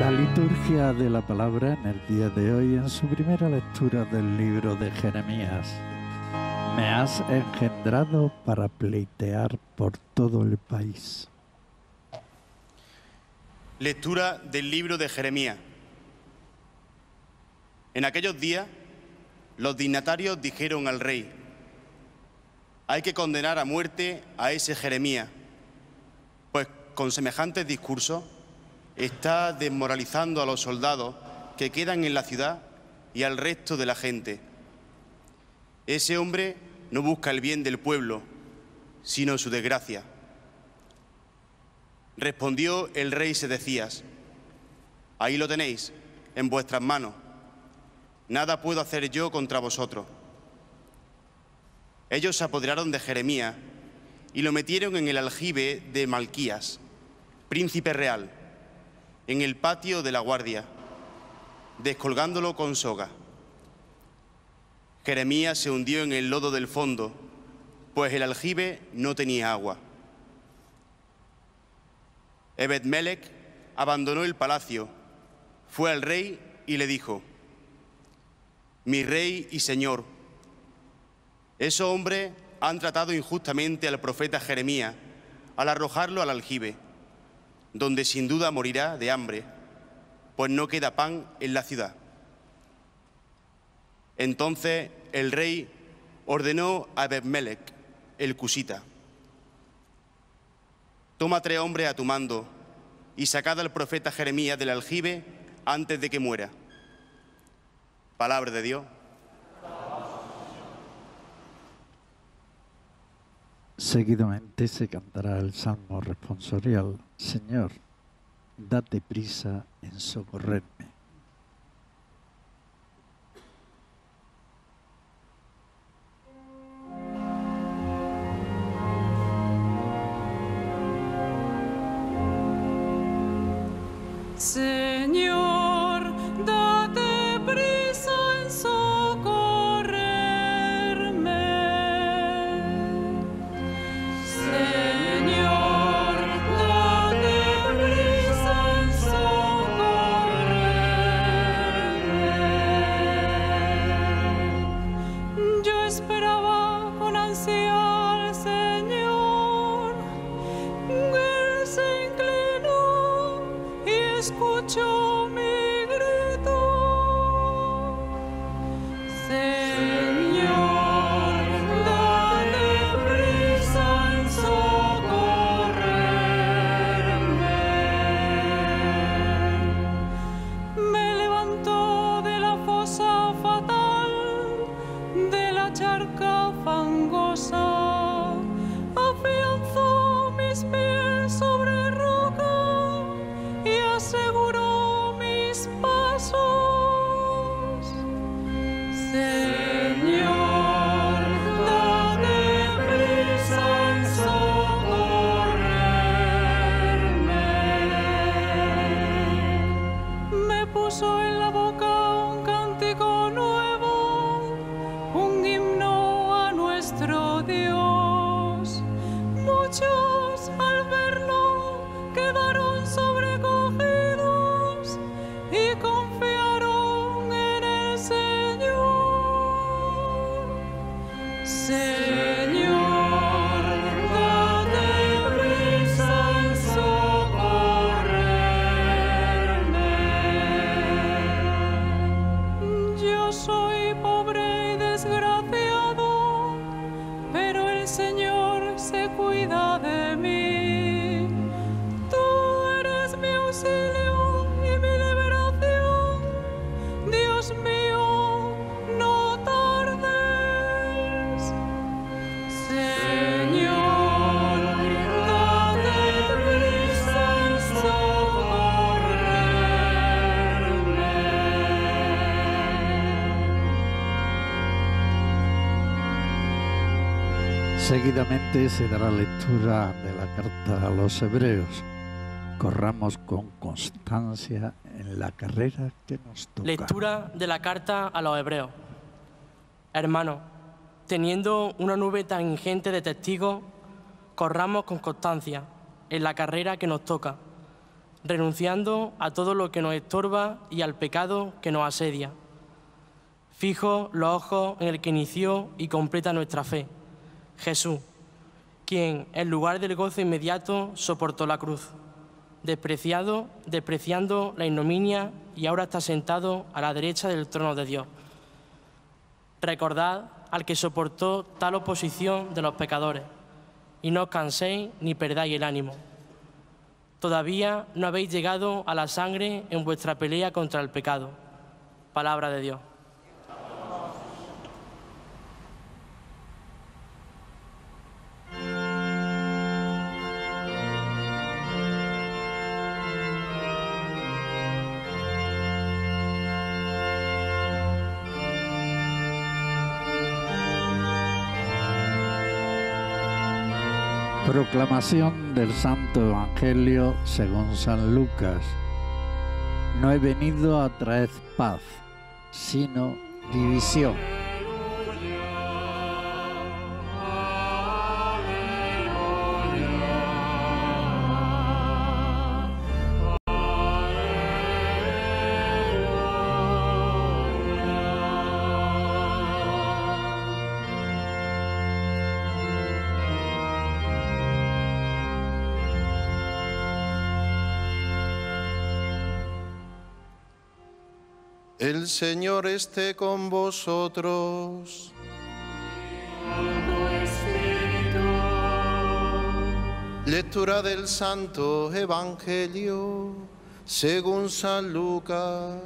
La liturgia de la palabra en el día de hoy, en su primera lectura del libro de Jeremías. Me has engendrado para pleitear por todo el país. Lectura del libro de Jeremías. En aquellos días, los dignatarios dijeron al rey, hay que condenar a muerte a ese Jeremías, pues con semejantes discursos está desmoralizando a los soldados que quedan en la ciudad y al resto de la gente. Ese hombre no busca el bien del pueblo, sino su desgracia. Respondió el rey Sedecías, ahí lo tenéis, en vuestras manos. Nada puedo hacer yo contra vosotros. Ellos se apoderaron de Jeremías y lo metieron en el aljibe de Malquías, príncipe real en el patio de la guardia, descolgándolo con soga. Jeremías se hundió en el lodo del fondo, pues el aljibe no tenía agua. Ebed abandonó el palacio, fue al rey y le dijo, mi rey y señor, esos hombres han tratado injustamente al profeta Jeremías al arrojarlo al aljibe donde sin duda morirá de hambre, pues no queda pan en la ciudad. Entonces el rey ordenó a Abedmelech, el cusita, toma tres hombres a tu mando y sacad al profeta Jeremías del aljibe antes de que muera. Palabra de Dios. Seguidamente se cantará el salmo responsorial, Señor, date prisa en socorrerme. y mi liberación. Dios mío, no tardes. Señor, date prisa en socorrerme. Seguidamente se dará lectura de la carta a los hebreos corramos con constancia en la carrera que nos toca. Lectura de la carta a los hebreos. Hermano, teniendo una nube tan ingente de testigos, corramos con constancia en la carrera que nos toca, renunciando a todo lo que nos estorba y al pecado que nos asedia. Fijo los ojos en el que inició y completa nuestra fe, Jesús, quien en lugar del gozo inmediato soportó la cruz despreciado, despreciando la ignominia y ahora está sentado a la derecha del trono de Dios. Recordad al que soportó tal oposición de los pecadores, y no os canséis ni perdáis el ánimo. Todavía no habéis llegado a la sangre en vuestra pelea contra el pecado. Palabra de Dios. Proclamación del Santo Evangelio según San Lucas. No he venido a traer paz, sino división. Señor esté con vosotros. Lectura del Santo Evangelio según San Lucas.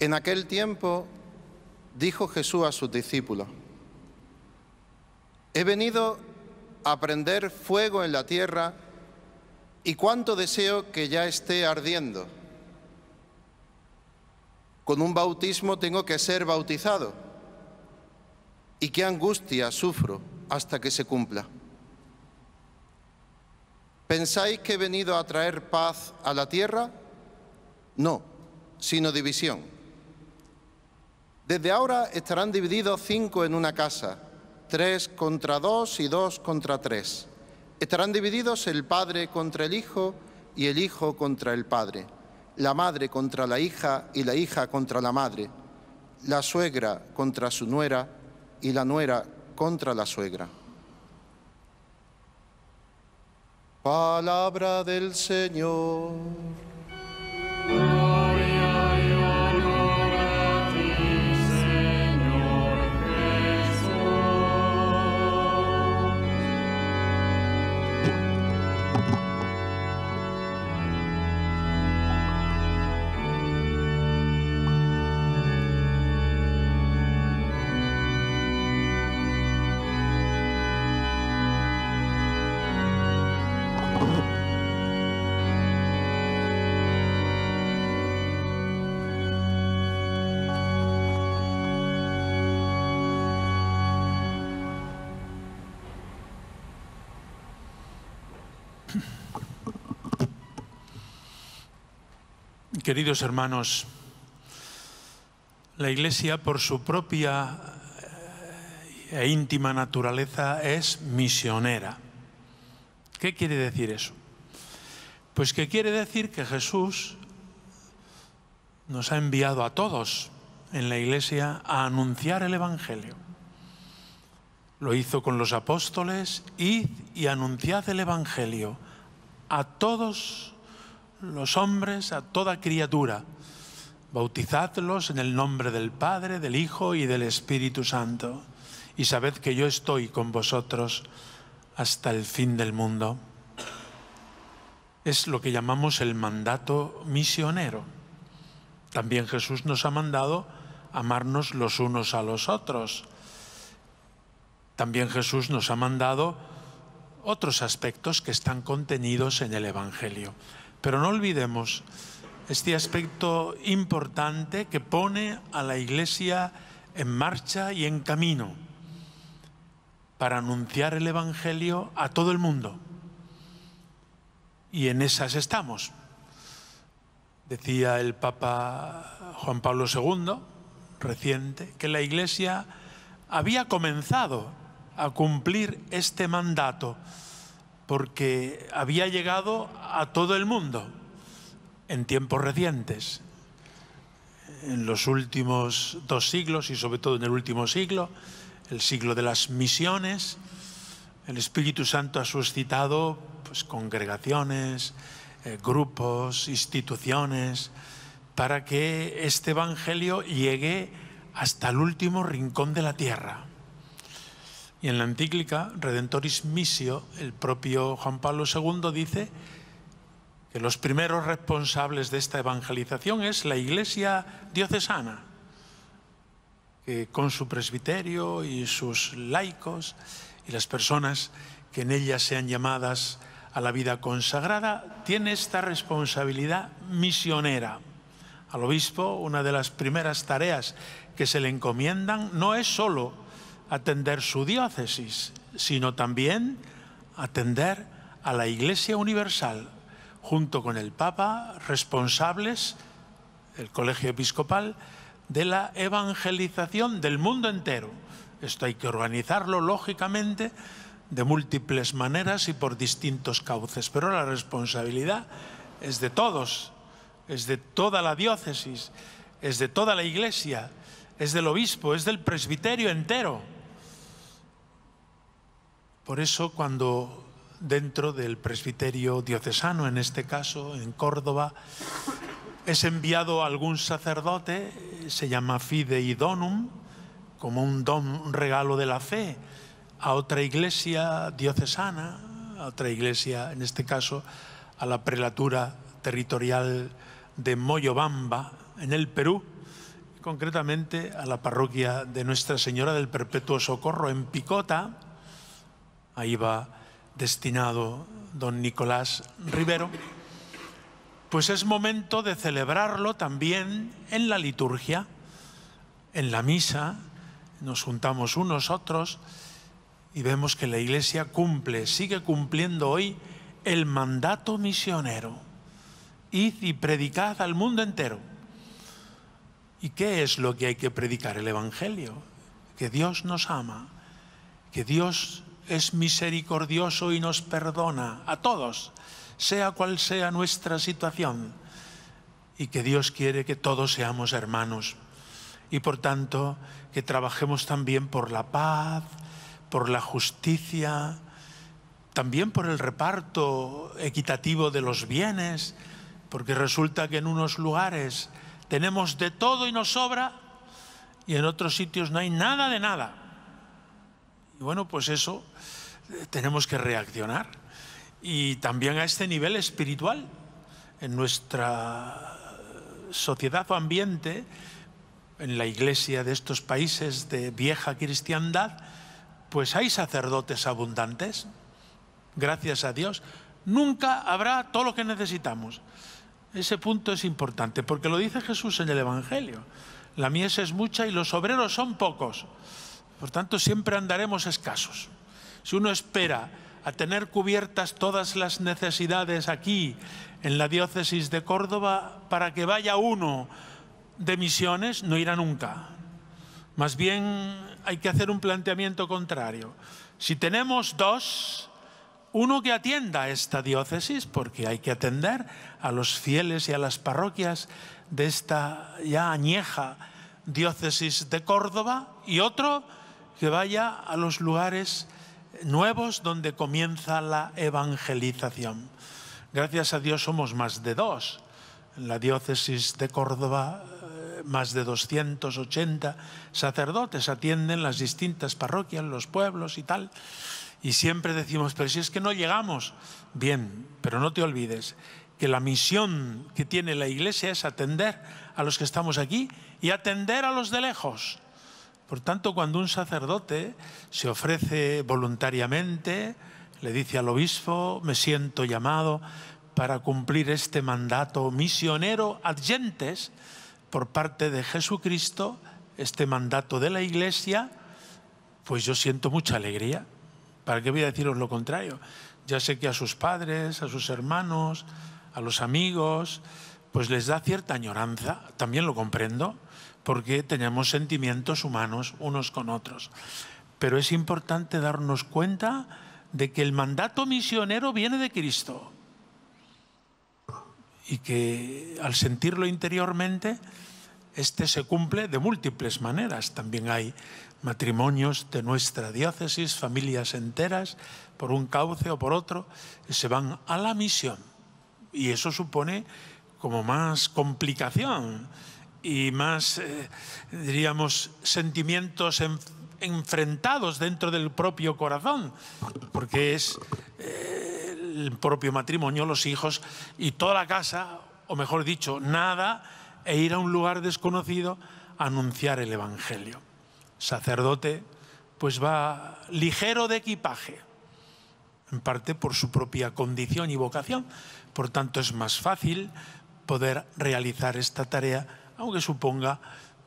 En aquel tiempo dijo Jesús a sus discípulos, he venido a prender fuego en la tierra y cuánto deseo que ya esté ardiendo. Con un bautismo tengo que ser bautizado y qué angustia sufro hasta que se cumpla. ¿Pensáis que he venido a traer paz a la tierra? No, sino división. Desde ahora estarán divididos cinco en una casa, tres contra dos y dos contra tres. Estarán divididos el padre contra el hijo y el hijo contra el padre, la madre contra la hija y la hija contra la madre, la suegra contra su nuera y la nuera contra la suegra. Palabra del Señor. Queridos hermanos, la Iglesia por su propia eh, e íntima naturaleza es misionera. ¿Qué quiere decir eso? Pues que quiere decir que Jesús nos ha enviado a todos en la Iglesia a anunciar el Evangelio. Lo hizo con los apóstoles, id y anunciad el Evangelio a todos los hombres a toda criatura, bautizadlos en el nombre del Padre, del Hijo y del Espíritu Santo, y sabed que yo estoy con vosotros hasta el fin del mundo. Es lo que llamamos el mandato misionero. También Jesús nos ha mandado amarnos los unos a los otros. También Jesús nos ha mandado otros aspectos que están contenidos en el Evangelio. Pero no olvidemos este aspecto importante que pone a la Iglesia en marcha y en camino para anunciar el Evangelio a todo el mundo. Y en esas estamos. Decía el Papa Juan Pablo II, reciente, que la Iglesia había comenzado a cumplir este mandato porque había llegado a todo el mundo en tiempos recientes. En los últimos dos siglos y sobre todo en el último siglo, el siglo de las misiones, el Espíritu Santo ha suscitado pues, congregaciones, eh, grupos, instituciones, para que este Evangelio llegue hasta el último rincón de la tierra. Y en la encíclica Redentoris Missio, el propio Juan Pablo II dice que los primeros responsables de esta evangelización es la Iglesia diocesana, que con su presbiterio y sus laicos y las personas que en ella sean llamadas a la vida consagrada, tiene esta responsabilidad misionera. Al obispo, una de las primeras tareas que se le encomiendan no es solo atender su diócesis, sino también atender a la Iglesia Universal, junto con el Papa, responsables, el Colegio Episcopal, de la evangelización del mundo entero. Esto hay que organizarlo, lógicamente, de múltiples maneras y por distintos cauces, pero la responsabilidad es de todos, es de toda la diócesis, es de toda la Iglesia, es del obispo, es del presbiterio entero. Por eso cuando dentro del presbiterio diocesano, en este caso en Córdoba, es enviado algún sacerdote, se llama fidei donum, como un don, regalo de la fe, a otra iglesia diocesana, a otra iglesia, en este caso, a la prelatura territorial de Moyobamba, en el Perú, concretamente a la parroquia de Nuestra Señora del Perpetuo Socorro, en Picota, ahí va destinado don Nicolás Rivero, pues es momento de celebrarlo también en la liturgia, en la misa, nos juntamos unos otros y vemos que la Iglesia cumple, sigue cumpliendo hoy el mandato misionero. Id y predicad al mundo entero. ¿Y qué es lo que hay que predicar? El Evangelio, que Dios nos ama, que Dios es misericordioso y nos perdona a todos, sea cual sea nuestra situación, y que Dios quiere que todos seamos hermanos, y por tanto que trabajemos también por la paz, por la justicia, también por el reparto equitativo de los bienes, porque resulta que en unos lugares tenemos de todo y nos sobra, y en otros sitios no hay nada de nada. Y bueno, pues eso tenemos que reaccionar. Y también a este nivel espiritual, en nuestra sociedad o ambiente, en la iglesia de estos países de vieja cristiandad, pues hay sacerdotes abundantes, gracias a Dios. Nunca habrá todo lo que necesitamos. Ese punto es importante, porque lo dice Jesús en el Evangelio. La mies es mucha y los obreros son pocos. Por tanto, siempre andaremos escasos. Si uno espera a tener cubiertas todas las necesidades aquí, en la diócesis de Córdoba, para que vaya uno de misiones, no irá nunca. Más bien hay que hacer un planteamiento contrario. Si tenemos dos, uno que atienda a esta diócesis, porque hay que atender a los fieles y a las parroquias de esta ya añeja diócesis de Córdoba, y otro que vaya a los lugares nuevos donde comienza la evangelización. Gracias a Dios somos más de dos. En la diócesis de Córdoba, eh, más de 280 sacerdotes atienden las distintas parroquias, los pueblos y tal. Y siempre decimos, pero si es que no llegamos, bien, pero no te olvides que la misión que tiene la Iglesia es atender a los que estamos aquí y atender a los de lejos. Por tanto, cuando un sacerdote se ofrece voluntariamente, le dice al obispo, me siento llamado para cumplir este mandato misionero ad por parte de Jesucristo, este mandato de la Iglesia, pues yo siento mucha alegría. ¿Para qué voy a deciros lo contrario? Ya sé que a sus padres, a sus hermanos, a los amigos, pues les da cierta añoranza, también lo comprendo, porque tenemos sentimientos humanos unos con otros. Pero es importante darnos cuenta de que el mandato misionero viene de Cristo y que al sentirlo interiormente, este se cumple de múltiples maneras. También hay matrimonios de nuestra diócesis, familias enteras, por un cauce o por otro, que se van a la misión. Y eso supone como más complicación y más, eh, diríamos, sentimientos enfrentados dentro del propio corazón, porque es eh, el propio matrimonio, los hijos y toda la casa, o mejor dicho, nada, e ir a un lugar desconocido a anunciar el Evangelio. Sacerdote, pues va ligero de equipaje, en parte por su propia condición y vocación, por tanto es más fácil poder realizar esta tarea aunque suponga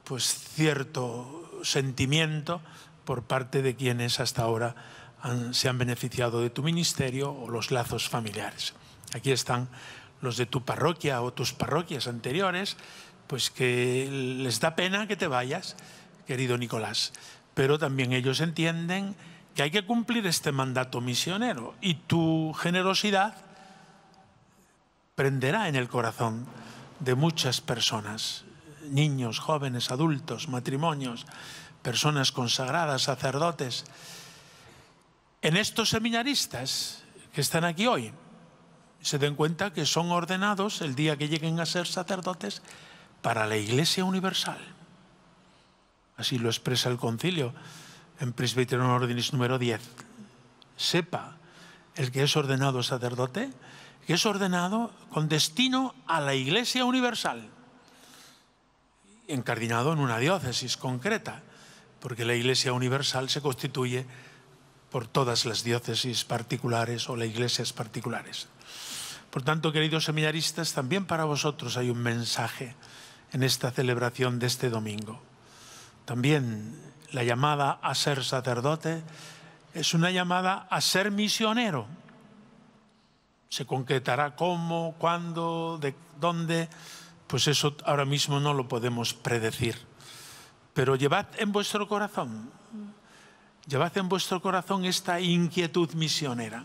pues cierto sentimiento por parte de quienes hasta ahora se han beneficiado de tu ministerio o los lazos familiares. Aquí están los de tu parroquia o tus parroquias anteriores, pues que les da pena que te vayas, querido Nicolás, pero también ellos entienden que hay que cumplir este mandato misionero y tu generosidad prenderá en el corazón de muchas personas niños, jóvenes, adultos, matrimonios, personas consagradas, sacerdotes, en estos seminaristas que están aquí hoy, se den cuenta que son ordenados el día que lleguen a ser sacerdotes para la Iglesia Universal. Así lo expresa el concilio en Presbiterio Ordinis número 10. Sepa el que es ordenado sacerdote, que es ordenado con destino a la Iglesia Universal encardinado en una diócesis concreta, porque la Iglesia Universal se constituye por todas las diócesis particulares o las iglesias particulares. Por tanto, queridos seminaristas, también para vosotros hay un mensaje en esta celebración de este domingo. También la llamada a ser sacerdote es una llamada a ser misionero. Se concretará cómo, cuándo, de dónde, pues eso ahora mismo no lo podemos predecir. Pero llevad en vuestro corazón, llevad en vuestro corazón esta inquietud misionera.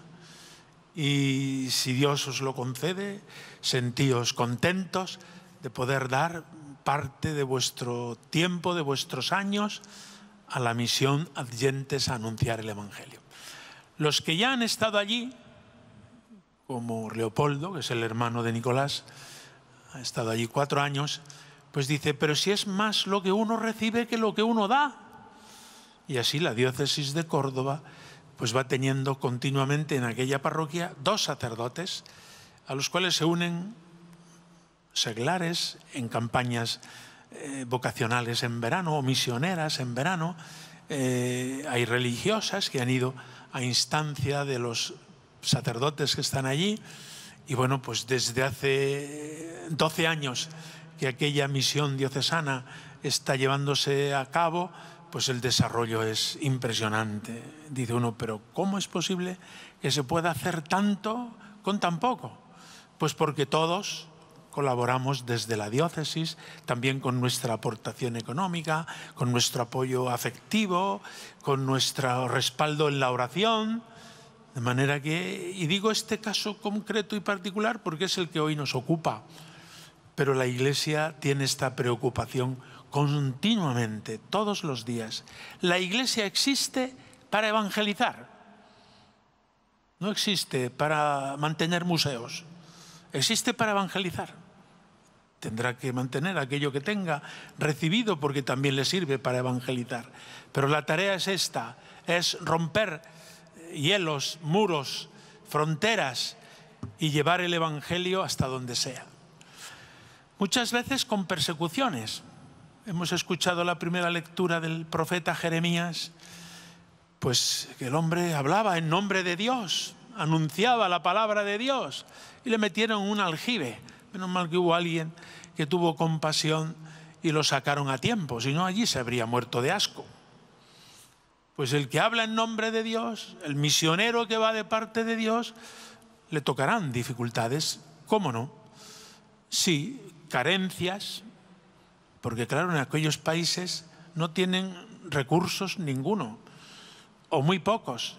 Y si Dios os lo concede, sentíos contentos de poder dar parte de vuestro tiempo, de vuestros años, a la misión adyentes a anunciar el Evangelio. Los que ya han estado allí, como Leopoldo, que es el hermano de Nicolás, ha estado allí cuatro años, pues dice, pero si es más lo que uno recibe que lo que uno da. Y así la diócesis de Córdoba pues va teniendo continuamente en aquella parroquia dos sacerdotes a los cuales se unen seglares en campañas eh, vocacionales en verano o misioneras en verano. Eh, hay religiosas que han ido a instancia de los sacerdotes que están allí. Y bueno, pues desde hace 12 años que aquella misión diocesana está llevándose a cabo, pues el desarrollo es impresionante. Dice uno, pero ¿cómo es posible que se pueda hacer tanto con tan poco? Pues porque todos colaboramos desde la diócesis, también con nuestra aportación económica, con nuestro apoyo afectivo, con nuestro respaldo en la oración. De manera que, y digo este caso concreto y particular porque es el que hoy nos ocupa. Pero la iglesia tiene esta preocupación continuamente, todos los días. La iglesia existe para evangelizar. No existe para mantener museos. Existe para evangelizar. Tendrá que mantener aquello que tenga recibido porque también le sirve para evangelizar. Pero la tarea es esta, es romper hielos, muros, fronteras y llevar el Evangelio hasta donde sea muchas veces con persecuciones. Hemos escuchado la primera lectura del profeta Jeremías, pues que el hombre hablaba en nombre de Dios, anunciaba la palabra de Dios y le metieron un aljibe. Menos mal que hubo alguien que tuvo compasión y lo sacaron a tiempo, si no allí se habría muerto de asco. Pues el que habla en nombre de Dios, el misionero que va de parte de Dios, le tocarán dificultades, ¿cómo no? Sí, carencias, porque claro, en aquellos países no tienen recursos ninguno, o muy pocos,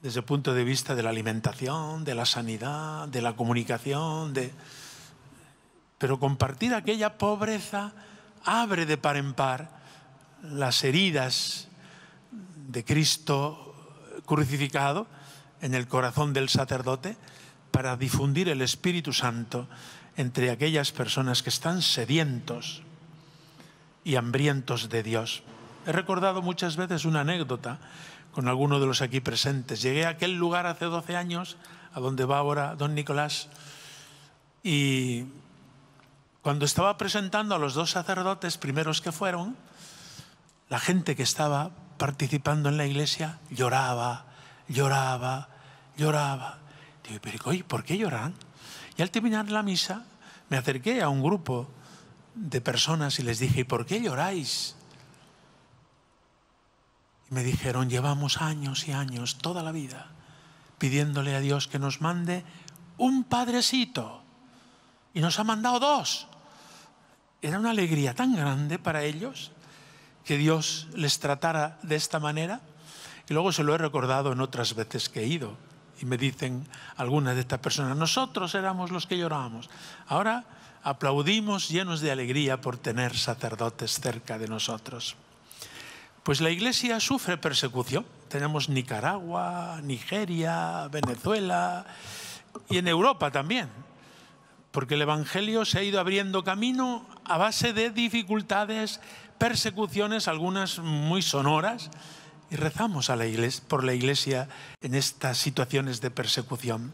desde el punto de vista de la alimentación, de la sanidad, de la comunicación, de... Pero compartir aquella pobreza abre de par en par las heridas de Cristo crucificado en el corazón del sacerdote para difundir el Espíritu Santo entre aquellas personas que están sedientos y hambrientos de Dios. He recordado muchas veces una anécdota con alguno de los aquí presentes. Llegué a aquel lugar hace 12 años, a donde va ahora don Nicolás, y cuando estaba presentando a los dos sacerdotes primeros que fueron, la gente que estaba participando en la iglesia lloraba, lloraba, lloraba. Digo, pero ¿y por qué lloran? Y al terminar la misa me acerqué a un grupo de personas y les dije, ¿y por qué lloráis? Y me dijeron, llevamos años y años, toda la vida, pidiéndole a Dios que nos mande un padrecito. Y nos ha mandado dos. Era una alegría tan grande para ellos que Dios les tratara de esta manera. Y luego se lo he recordado en otras veces que he ido me dicen algunas de estas personas, nosotros éramos los que llorábamos. Ahora aplaudimos llenos de alegría por tener sacerdotes cerca de nosotros. Pues la iglesia sufre persecución. Tenemos Nicaragua, Nigeria, Venezuela y en Europa también. Porque el Evangelio se ha ido abriendo camino a base de dificultades, persecuciones, algunas muy sonoras, y rezamos a la iglesia, por la iglesia en estas situaciones de persecución,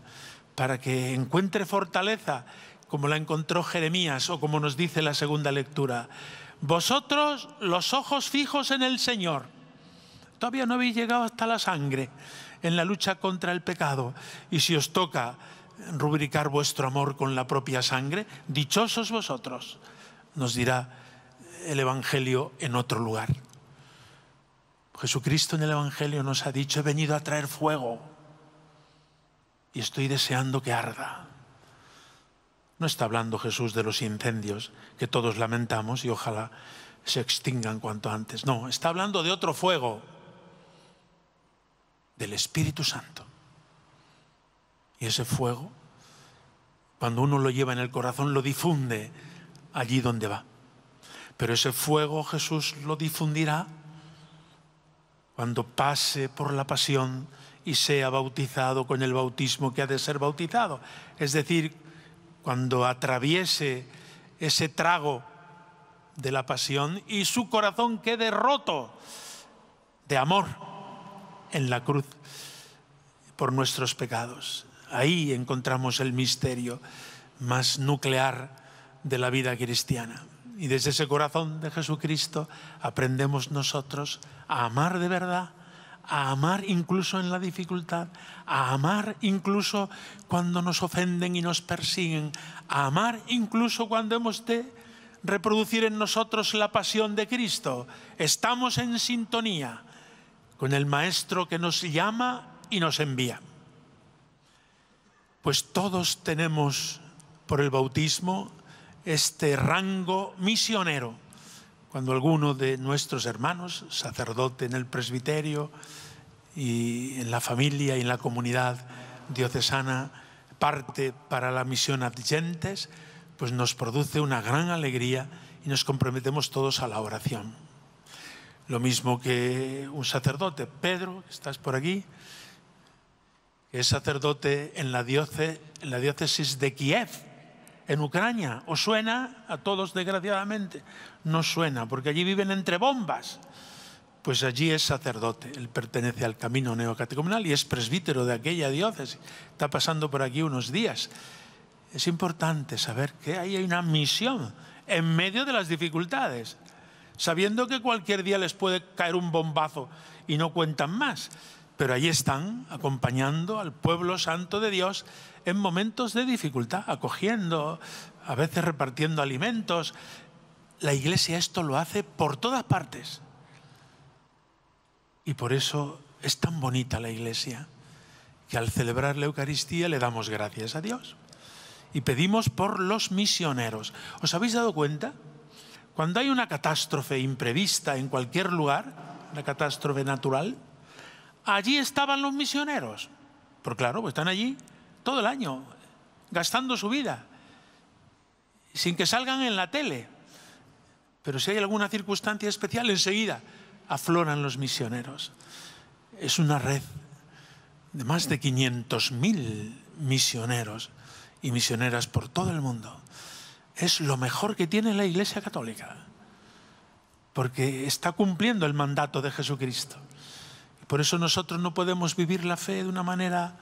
para que encuentre fortaleza, como la encontró Jeremías o como nos dice la segunda lectura. Vosotros los ojos fijos en el Señor. Todavía no habéis llegado hasta la sangre en la lucha contra el pecado. Y si os toca rubricar vuestro amor con la propia sangre, dichosos vosotros, nos dirá el Evangelio en otro lugar. Jesucristo en el Evangelio nos ha dicho, he venido a traer fuego y estoy deseando que arda. No está hablando Jesús de los incendios que todos lamentamos y ojalá se extingan cuanto antes. No, está hablando de otro fuego, del Espíritu Santo. Y ese fuego, cuando uno lo lleva en el corazón, lo difunde allí donde va. Pero ese fuego Jesús lo difundirá cuando pase por la pasión y sea bautizado con el bautismo que ha de ser bautizado. Es decir, cuando atraviese ese trago de la pasión y su corazón quede roto de amor en la cruz por nuestros pecados. Ahí encontramos el misterio más nuclear de la vida cristiana. Y desde ese corazón de Jesucristo aprendemos nosotros a amar de verdad, a amar incluso en la dificultad, a amar incluso cuando nos ofenden y nos persiguen, a amar incluso cuando hemos de reproducir en nosotros la pasión de Cristo. Estamos en sintonía con el Maestro que nos llama y nos envía. Pues todos tenemos por el bautismo este rango misionero cuando alguno de nuestros hermanos, sacerdote en el presbiterio y en la familia y en la comunidad diocesana, parte para la misión adyentes, pues nos produce una gran alegría y nos comprometemos todos a la oración. Lo mismo que un sacerdote, Pedro, que estás por aquí, que es sacerdote en la, diócesis de Kiev, en Ucrania. ¿Os suena a todos, desgraciadamente? No suena, porque allí viven entre bombas. Pues allí es sacerdote, él pertenece al camino neocatecumenal y es presbítero de aquella diócesis. Está pasando por aquí unos días. Es importante saber que ahí hay una misión en medio de las dificultades, sabiendo que cualquier día les puede caer un bombazo y no cuentan más. Pero allí están acompañando al pueblo santo de Dios en momentos de dificultad, acogiendo, a veces repartiendo alimentos. La iglesia esto lo hace por todas partes. Y por eso es tan bonita la iglesia, que al celebrar la Eucaristía le damos gracias a Dios. Y pedimos por los misioneros. ¿Os habéis dado cuenta? Cuando hay una catástrofe imprevista en cualquier lugar, una catástrofe natural, allí estaban los misioneros. Por pues claro, pues están allí todo el año, gastando su vida, sin que salgan en la tele. Pero si hay alguna circunstancia especial, enseguida afloran los misioneros. Es una red de más de 500.000 misioneros y misioneras por todo el mundo. Es lo mejor que tiene la Iglesia Católica, porque está cumpliendo el mandato de Jesucristo. Por eso nosotros no podemos vivir la fe de una manera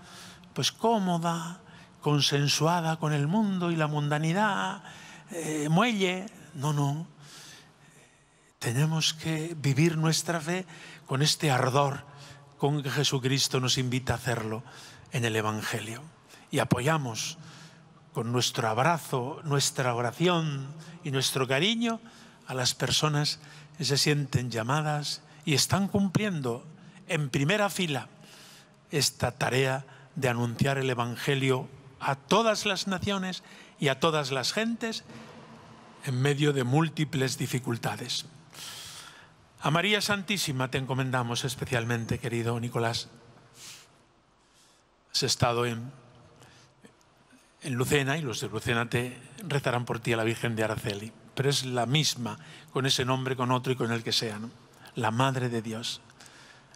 pues cómoda, consensuada con el mundo y la mundanidad, eh, muelle. No, no. Tenemos que vivir nuestra fe con este ardor con que Jesucristo nos invita a hacerlo en el Evangelio. Y apoyamos con nuestro abrazo, nuestra oración y nuestro cariño a las personas que se sienten llamadas y están cumpliendo en primera fila esta tarea de anunciar el Evangelio a todas las naciones y a todas las gentes en medio de múltiples dificultades. A María Santísima te encomendamos especialmente, querido Nicolás. Has estado en, Lucena y los de Lucena te rezarán por ti a la Virgen de Araceli, pero es la misma, con ese nombre, con otro y con el que sea, la Madre de Dios.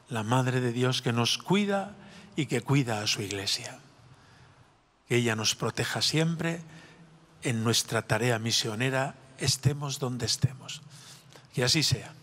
La Madre de Dios que nos cuida y que cuida a su iglesia. Que ella nos proteja siempre en nuestra tarea misionera, estemos donde estemos. Que así sea.